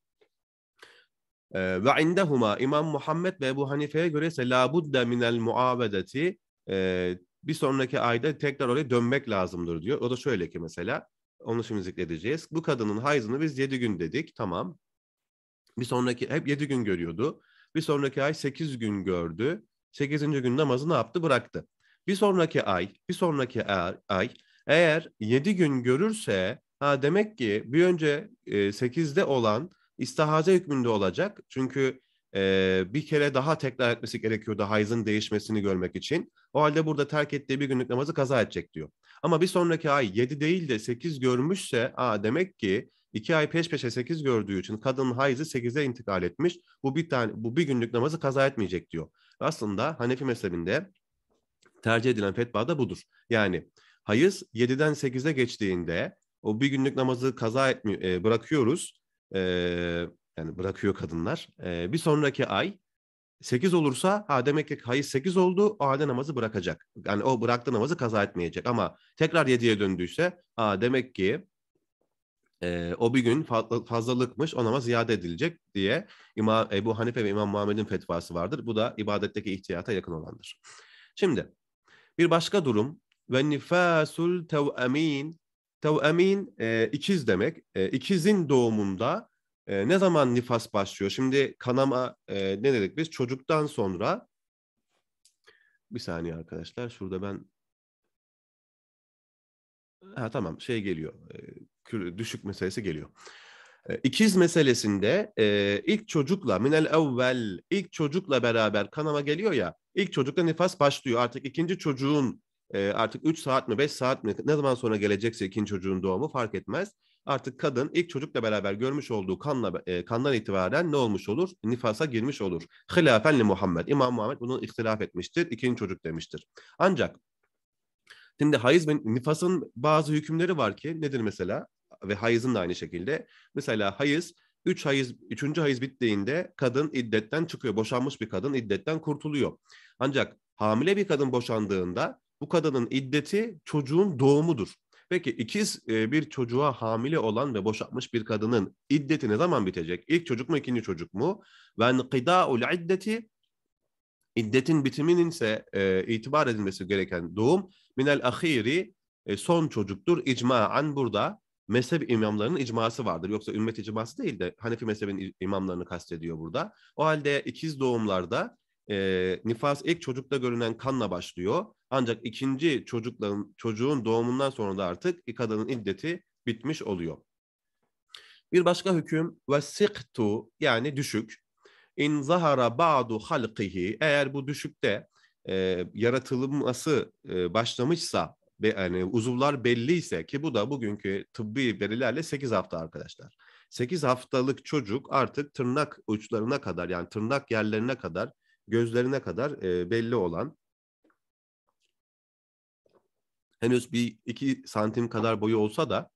E, ve indehuma İmam Muhammed ve Ebu Hanife'ye göre ise labudde minel muavedeti e, bir sonraki ayda tekrar oraya dönmek lazımdır diyor. O da şöyle ki mesela onu şimdi zikredeceğiz. Bu kadının hayzını biz 7 gün dedik tamam. Bir sonraki hep 7 gün görüyordu. Bir sonraki ay 8 gün gördü. 8. gün namazı ne yaptı? Bıraktı. Bir sonraki ay, bir sonraki ay eğer 7 gün görürse ha demek ki bir önce e, 8'de olan istihaze hükmünde olacak. Çünkü e, bir kere daha tekrar etmesi gerekiyordu hayızın değişmesini görmek için. O halde burada terk ettiği bir günlük namazı kaza edecek diyor. Ama bir sonraki ay 7 değil de 8 görmüşse a demek ki 2 ay peş peşe 8 gördüğü için kadının hayızı 8'e intikal etmiş. Bu bir tane bu bir günlük namazı kaza etmeyecek diyor. Aslında Hanefi mezhebinde tercih edilen fetva da budur. Yani hayız 7'den 8'e geçtiğinde o bir günlük namazı kaza etmiyor, e, bırakıyoruz. E, yani bırakıyor kadınlar. E, bir sonraki ay 8 olursa ha demek ki hayız 8 oldu o halde namazı bırakacak. Yani o bıraktığı namazı kaza etmeyecek ama tekrar 7'ye döndüyse ha demek ki e, o bir gün fazlalıkmış ona ziyade edilecek diye İmam Ebu Hanife ve İmam Muhammed'in fetvası vardır. Bu da ibadetteki ihtiyata yakın olandır. Şimdi bir başka durum ve nifasul tev'amin Tev'amin ikiz demek. E, ikizin doğumunda e, ne zaman nifas başlıyor? Şimdi kanama e, ne dedik biz? Çocuktan sonra bir saniye arkadaşlar şurada ben ha tamam şey geliyor. E, düşük meselesi geliyor. İkiz meselesinde e, ilk çocukla minel evvel ilk çocukla beraber kanama geliyor ya ilk çocukla nifas başlıyor artık ikinci çocuğun e, artık 3 saat mi 5 saat mi ne zaman sonra gelecekse ikinci çocuğun doğumu fark etmez. Artık kadın ilk çocukla beraber görmüş olduğu kanla e, kandan itibaren ne olmuş olur? Nifasa girmiş olur. Hilafenli Muhammed. İmam Muhammed bunu ihtilaf etmiştir. ikinci çocuk demiştir. Ancak şimdi hayız ve nifasın bazı hükümleri var ki nedir mesela? ve hayızın da aynı şekilde. Mesela hayız 3 hayız 3. hayız bittiğinde kadın iddetten çıkıyor. Boşanmış bir kadın iddetten kurtuluyor. Ancak hamile bir kadın boşandığında bu kadının iddeti çocuğun doğumudur. Peki ikiz e, bir çocuğa hamile olan ve boşanmış bir kadının iddeti ne zaman bitecek? İlk çocuk mu ikinci çocuk mu? Ve kıdaul iddeti iddetin bitiminin ise e, itibar edilmesi gereken doğum minel ahiri e, son çocuktur. İcmaen burada mezhep imamlarının icması vardır. Yoksa ümmet icması değil de Hanefi mezhebin imamlarını kastediyor burada. O halde ikiz doğumlarda e, nifas ilk çocukta görünen kanla başlıyor. Ancak ikinci çocukların, çocuğun doğumundan sonra da artık ikadanın iddeti bitmiş oluyor. Bir başka hüküm ve siktu yani düşük. İn zahara ba'du halqihi eğer bu düşükte e, yaratılması e, başlamışsa yani uzuvlar belli ise ki bu da bugünkü tıbbi verilerle 8 hafta arkadaşlar. 8 haftalık çocuk artık tırnak uçlarına kadar yani tırnak yerlerine kadar gözlerine kadar e, belli olan henüz bir iki santim kadar boyu olsa da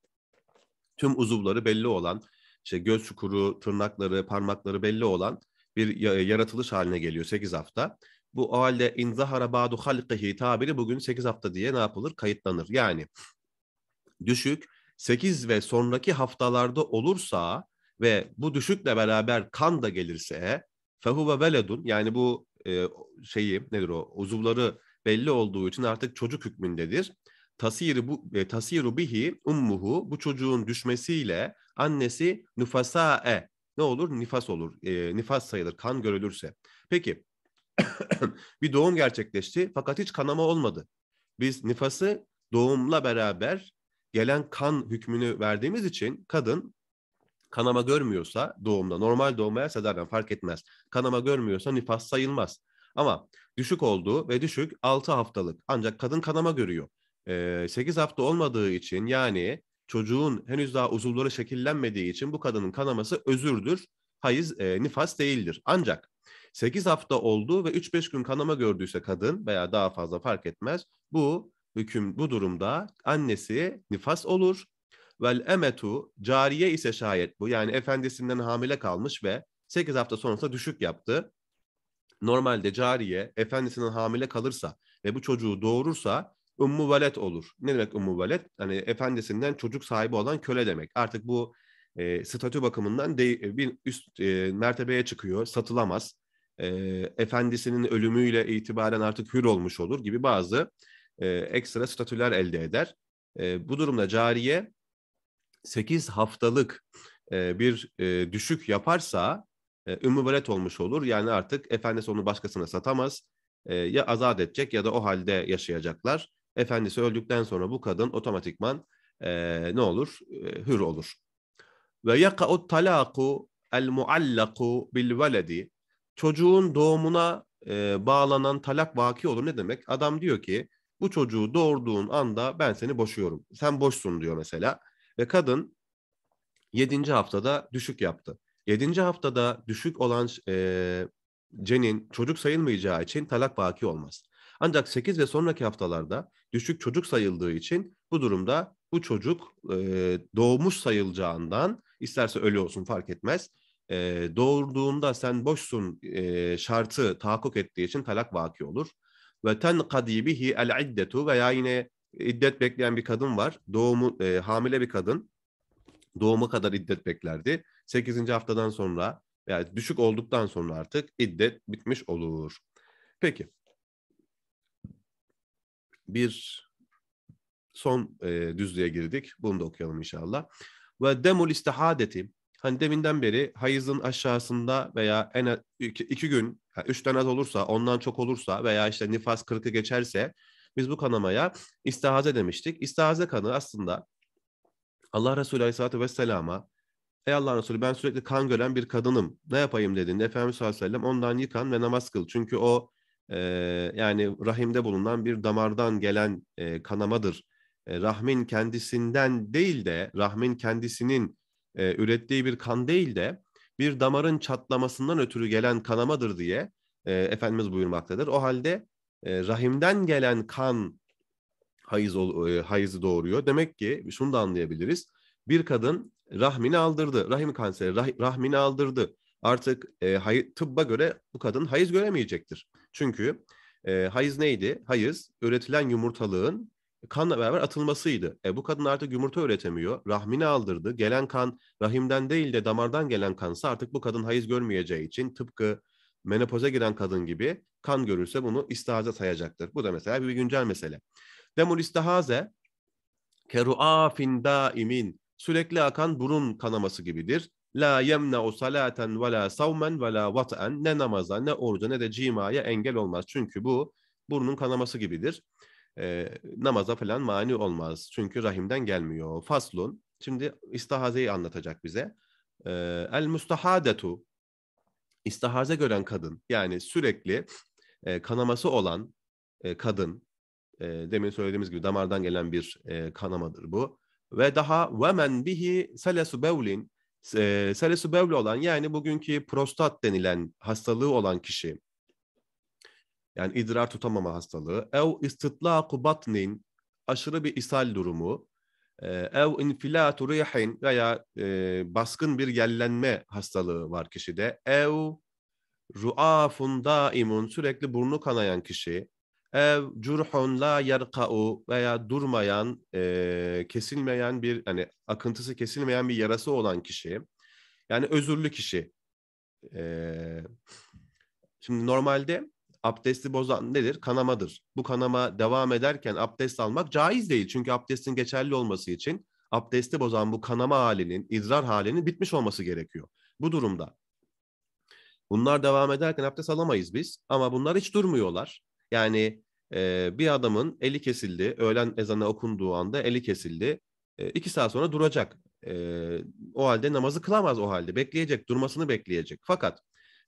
tüm uzuvları belli olan işte göz çukuru, tırnakları, parmakları belli olan bir yaratılış haline geliyor 8 hafta. Bu o halde inzahara ba'du halqihi tabiri bugün 8 hafta diye ne yapılır? Kayıtlanır. Yani düşük 8 ve sonraki haftalarda olursa ve bu düşükle beraber kan da gelirse fehuve veledun yani bu e, şeyi nedir o uzuvları belli olduğu için artık çocuk hükmündedir. Tasiri bu e, tasiru bihi ummuhu bu çocuğun düşmesiyle annesi nufasa e ne olur? Nifas olur. E, nifas sayılır kan görülürse. Peki [COUGHS] bir doğum gerçekleşti fakat hiç kanama olmadı. Biz nifası doğumla beraber gelen kan hükmünü verdiğimiz için kadın kanama görmüyorsa doğumda, normal doğmaya sedaryen fark etmez. Kanama görmüyorsa nifas sayılmaz. Ama düşük olduğu ve düşük 6 haftalık ancak kadın kanama görüyor. E, ee, 8 hafta olmadığı için yani çocuğun henüz daha uzuvları şekillenmediği için bu kadının kanaması özürdür. Hayız, e, nifas değildir. Ancak 8 hafta oldu ve 3-5 gün kanama gördüyse kadın veya daha fazla fark etmez. Bu hüküm bu durumda annesi nifas olur. Vel emetu cariye ise şayet bu. Yani efendisinden hamile kalmış ve 8 hafta sonrasında düşük yaptı. Normalde cariye efendisinden hamile kalırsa ve bu çocuğu doğurursa ummu velet olur. Ne demek ummu velet? Hani efendisinden çocuk sahibi olan köle demek. Artık bu e, statü bakımından de, bir üst e, mertebeye çıkıyor, satılamaz e, efendisinin ölümüyle itibaren artık hür olmuş olur gibi bazı e, ekstra statüler elde eder. E, bu durumda cariye 8 haftalık e, bir e, düşük yaparsa e, ümmübaret olmuş olur. Yani artık efendisi onu başkasına satamaz. E, ya azat edecek ya da o halde yaşayacaklar. Efendisi öldükten sonra bu kadın otomatikman e, ne olur? E, hür olur. Ve yaka'u talaku el muallaku bil veledi çocuğun doğumuna e, bağlanan talak vaki olur ne demek? Adam diyor ki bu çocuğu doğurduğun anda ben seni boşuyorum. Sen boşsun diyor mesela. Ve kadın 7. haftada düşük yaptı. 7. haftada düşük olan e, cenin çocuk sayılmayacağı için talak vaki olmaz. Ancak 8 ve sonraki haftalarda düşük çocuk sayıldığı için bu durumda bu çocuk e, doğmuş sayılacağından isterse ölü olsun fark etmez e, doğurduğunda sen boşsun e, şartı tahakkuk ettiği için talak vaki olur. Ve ten kadibihi el iddetu veya yine iddet bekleyen bir kadın var. Doğumu e, hamile bir kadın doğuma kadar iddet beklerdi. 8. haftadan sonra yani düşük olduktan sonra artık iddet bitmiş olur. Peki. Bir son e, düzlüğe girdik. Bunu da okuyalım inşallah. Ve demul istihadeti Hani deminden beri hayızın aşağısında veya en iki, iki gün, yani üçten az olursa, ondan çok olursa veya işte nifas kırkı geçerse biz bu kanamaya istihaze demiştik. İstihaze kanı aslında Allah Resulü Aleyhisselatü Vesselam'a Ey Allah Resulü ben sürekli kan gören bir kadınım. Ne yapayım dedin Efendimiz sallallahu aleyhi ve sellem ondan yıkan ve namaz kıl. Çünkü o e, yani rahimde bulunan bir damardan gelen e, kanamadır. E, rahmin kendisinden değil de rahmin kendisinin e, ürettiği bir kan değil de bir damarın çatlamasından ötürü gelen kanamadır diye e, Efendimiz buyurmaktadır. O halde e, rahimden gelen kan hayız e, hayızı doğuruyor. Demek ki şunu da anlayabiliriz. Bir kadın rahmini aldırdı. Rahim kanseri rah, rahmini aldırdı. Artık e, hay, tıbba göre bu kadın hayız göremeyecektir. Çünkü e, hayız neydi? Hayız üretilen yumurtalığın kanla beraber atılmasıydı. E, bu kadın artık yumurta üretemiyor. Rahmini aldırdı. Gelen kan rahimden değil de damardan gelen kansa artık bu kadın hayız görmeyeceği için tıpkı menopoza giren kadın gibi kan görürse bunu istihaze sayacaktır. Bu da mesela bir güncel mesele. Demul istihaze keruafin daimin sürekli akan burun kanaması gibidir. La yemna o salaten ve la savmen ve la vat'en ne namaza ne oruca ne de cimaya engel olmaz. Çünkü bu burnun kanaması gibidir e, namaza falan mani olmaz. Çünkü rahimden gelmiyor. Faslun. Şimdi istihazeyi anlatacak bize. E, el mustahadetu. İstihaze gören kadın. Yani sürekli e, kanaması olan e, kadın. E, demin söylediğimiz gibi damardan gelen bir e, kanamadır bu. Ve daha ve men bihi selesu bevlin. E, selesu bevli olan yani bugünkü prostat denilen hastalığı olan kişi yani idrar tutamama hastalığı, ev istitlaku batnin, aşırı bir ishal durumu, ee, ev infilatu rihin veya e, baskın bir yellenme hastalığı var kişide, ev ruafun daimun, sürekli burnu kanayan kişi, ev curhun la yarka'u veya durmayan, e, kesilmeyen bir, hani akıntısı kesilmeyen bir yarası olan kişi, yani özürlü kişi. E, şimdi normalde abdesti bozan nedir? Kanamadır. Bu kanama devam ederken abdest almak caiz değil. Çünkü abdestin geçerli olması için abdesti bozan bu kanama halinin, idrar halinin bitmiş olması gerekiyor. Bu durumda. Bunlar devam ederken abdest alamayız biz ama bunlar hiç durmuyorlar. Yani e, bir adamın eli kesildi, öğlen ezanı okunduğu anda eli kesildi. E, iki saat sonra duracak. E, o halde namazı kılamaz o halde. Bekleyecek, durmasını bekleyecek. Fakat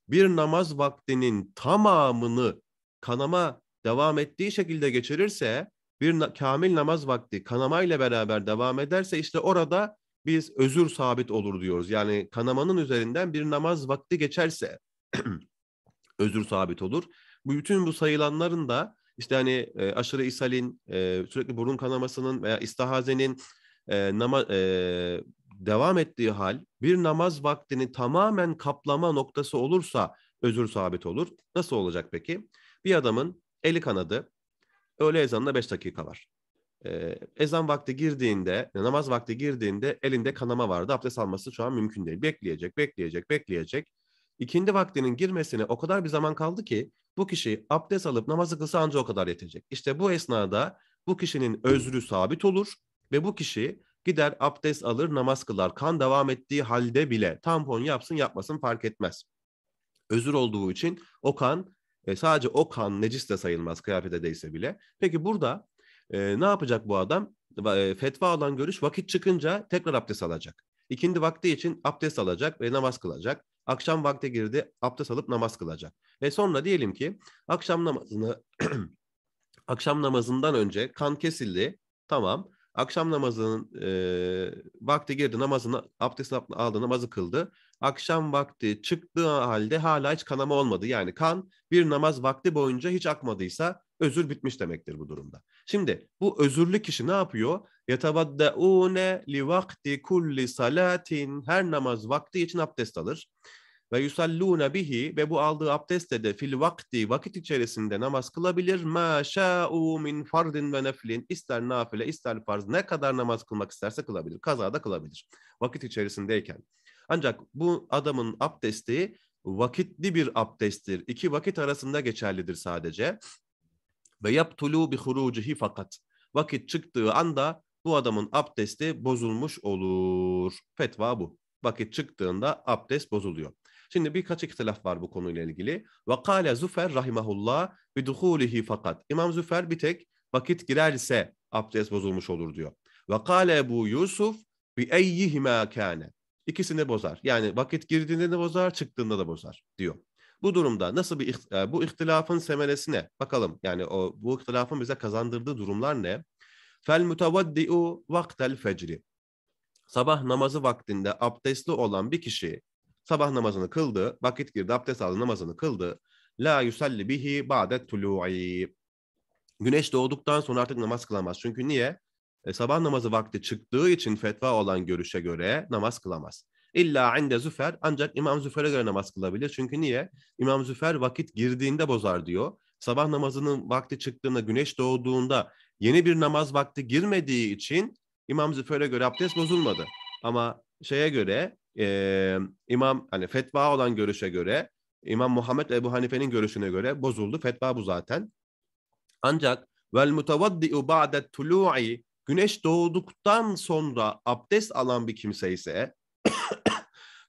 bir namaz vaktinin tamamını kanama devam ettiği şekilde geçirirse bir na- kamil namaz vakti kanamayla beraber devam ederse işte orada biz özür sabit olur diyoruz. Yani kanamanın üzerinden bir namaz vakti geçerse [CLEARS THROAT] özür sabit olur. Bu bütün bu sayılanların da işte hani e, aşırı ishalin, e, sürekli burun kanamasının veya istahazenin e, nama, e, devam ettiği hal bir namaz vaktini tamamen kaplama noktası olursa özür sabit olur. Nasıl olacak peki? Bir adamın eli kanadı, öğle ezanına 5 dakika var. Ee, ezan vakti girdiğinde, namaz vakti girdiğinde elinde kanama vardı. Abdest alması şu an mümkün değil. Bekleyecek, bekleyecek, bekleyecek. İkindi vaktinin girmesine o kadar bir zaman kaldı ki bu kişi abdest alıp namazı kılsa anca o kadar yetecek. İşte bu esnada bu kişinin özrü sabit olur ve bu kişi Gider abdest alır, namaz kılar. Kan devam ettiği halde bile tampon yapsın yapmasın fark etmez. Özür olduğu için o kan e, sadece o kan necis de sayılmaz kıyafete değse bile. Peki burada e, ne yapacak bu adam? E, fetva olan görüş vakit çıkınca tekrar abdest alacak. İkindi vakti için abdest alacak ve namaz kılacak. Akşam vakti girdi abdest alıp namaz kılacak. Ve sonra diyelim ki akşam namazını [CLEARS THROAT] akşam namazından önce kan kesildi. Tamam. Akşam namazının e, vakti girdi namazını abdestini aldı namazı kıldı. Akşam vakti çıktığı halde hala hiç kanama olmadı. Yani kan bir namaz vakti boyunca hiç akmadıysa özür bitmiş demektir bu durumda. Şimdi bu özürlü kişi ne yapıyor? Yetevaddeune li vakti kulli salatin her namaz vakti için abdest alır ve yusalluna bihi ve bu aldığı abdestle de fil vakti vakit içerisinde namaz kılabilir. Ma şa'u min fardin ve neflin ister nafile ister farz ne kadar namaz kılmak isterse kılabilir. kazada kılabilir vakit içerisindeyken. Ancak bu adamın abdesti vakitli bir abdesttir. İki vakit arasında geçerlidir sadece. Ve yaptulu bi hurucihi fakat vakit çıktığı anda bu adamın abdesti bozulmuş olur. Fetva bu. Vakit çıktığında abdest bozuluyor. Şimdi birkaç ihtilaf var bu konuyla ilgili. Ve kâle Züfer rahimahullah bi duhulihi fakat. İmam Züfer bir tek vakit girerse abdest bozulmuş olur diyor. Ve kâle bu Yusuf bi eyyihime kâne. İkisini bozar. Yani vakit girdiğinde de bozar, çıktığında da bozar diyor. Bu durumda nasıl bir e, bu ihtilafın semeresi ne? Bakalım yani o bu ihtilafın bize kazandırdığı durumlar ne? Fel mutavaddi'u vaktel fecri. Sabah namazı vaktinde abdestli olan bir kişi Sabah namazını kıldı. Vakit girdi. Abdest aldı. Namazını kıldı. La yusalli bihi ba'det tulu'i. Güneş doğduktan sonra artık namaz kılamaz. Çünkü niye? E, sabah namazı vakti çıktığı için fetva olan görüşe göre namaz kılamaz. İlla inde züfer ancak İmam Züfer'e göre namaz kılabilir. Çünkü niye? İmam Züfer vakit girdiğinde bozar diyor. Sabah namazının vakti çıktığında, güneş doğduğunda yeni bir namaz vakti girmediği için İmam Züfer'e göre abdest bozulmadı. Ama şeye göre e, İmam hani fetva olan görüşe göre İmam Muhammed Ebu Hanife'nin görüşüne göre bozuldu. Fetva bu zaten. Ancak vel mutavaddi'u ba'de tulu'i güneş doğduktan sonra abdest alan bir kimse ise [COUGHS]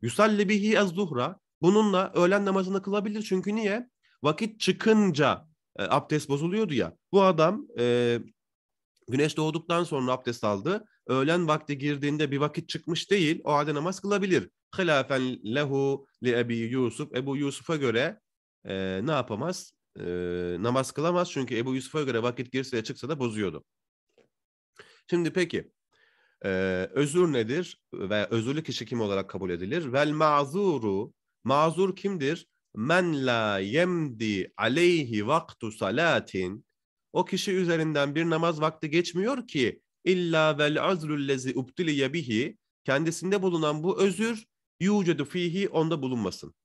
yusalli bihi ez zuhra bununla öğlen namazını kılabilir. Çünkü niye? Vakit çıkınca e, abdest bozuluyordu ya. Bu adam e, güneş doğduktan sonra abdest aldı öğlen vakti girdiğinde bir vakit çıkmış değil. O halde namaz kılabilir. Hilafen lehu li Ebi Yusuf. Ebu Yusuf'a göre e, ne yapamaz? E, namaz kılamaz çünkü Ebu Yusuf'a göre vakit girse de çıksa da bozuyordu. Şimdi peki e, özür nedir ve özürlü kişi kim olarak kabul edilir? Vel mazuru mazur kimdir? Men la yemdi aleyhi vaktu salatin o kişi üzerinden bir namaz vakti geçmiyor ki İlla vel azrullezi ubtiliye bihi kendisinde bulunan bu özür yucedu fihi onda bulunmasın.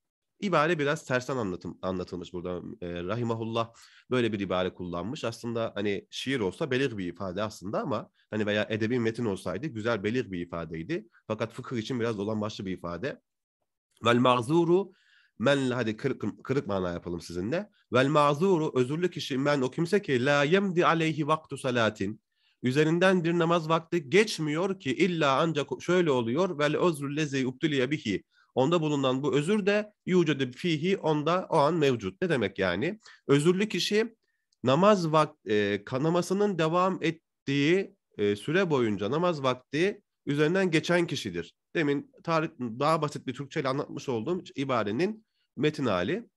İbare biraz tersten anlatım, anlatılmış burada. E, rahimahullah böyle bir ibare kullanmış. Aslında hani şiir olsa belir bir ifade aslında ama hani veya edebi metin olsaydı güzel belir bir ifadeydi. Fakat fıkıh için biraz olan başlı bir ifade. Vel mazuru men hadi kırık, kırık mana yapalım sizinle. Vel mazuru özürlü kişi men o kimse ki la yemdi aleyhi vaktu salatin üzerinden bir namaz vakti geçmiyor ki illa ancak şöyle oluyor vel özrü lezi ubdüliye bihi onda bulunan bu özür de yucudu fihi onda o an mevcut. Ne demek yani? Özürlü kişi namaz vakti e, kanamasının devam ettiği e, süre boyunca namaz vakti üzerinden geçen kişidir. Demin tarih, daha basit bir Türkçe ile anlatmış olduğum ibarenin metin hali,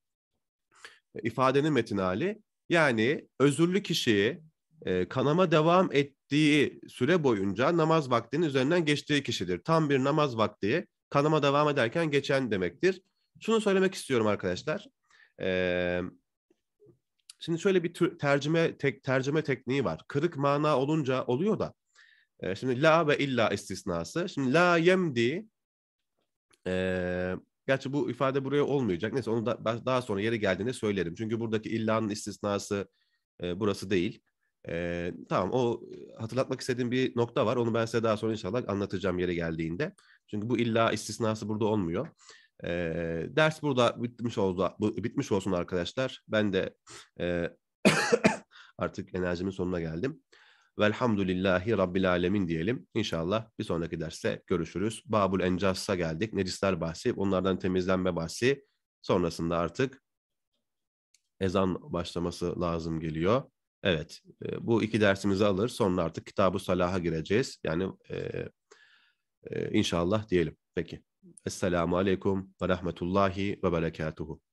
e, ifadenin metin hali. Yani özürlü kişiyi e, kanama devam ettiği süre boyunca namaz vaktinin üzerinden geçtiği kişidir. Tam bir namaz vakti kanama devam ederken geçen demektir. Şunu söylemek istiyorum arkadaşlar. E, şimdi şöyle bir tür, tercüme tek, tercüme tekniği var. Kırık mana olunca oluyor da. E, şimdi la ve illa istisnası. Şimdi la yemdi e, Gerçi bu ifade buraya olmayacak. Neyse onu da daha sonra yeri geldiğinde söylerim. Çünkü buradaki illanın istisnası e, burası değil. Ee, tamam o hatırlatmak istediğim bir nokta var. Onu ben size daha sonra inşallah anlatacağım yere geldiğinde. Çünkü bu illa istisnası burada olmuyor. E, ders burada bitmiş oldu, bitmiş olsun arkadaşlar. Ben de e, [COUGHS] artık enerjimin sonuna geldim. Velhamdülillahi Rabbil Alemin diyelim. İnşallah bir sonraki derste görüşürüz. Babul Encas'a geldik. Necisler bahsi, onlardan temizlenme bahsi. Sonrasında artık ezan başlaması lazım geliyor. Evet, e, bu iki dersimizi alır. Sonra artık kitabı salaha gireceğiz. Yani e, e, inşallah diyelim. Peki. Esselamu Aleyküm ve Rahmetullahi ve Berekatuhu.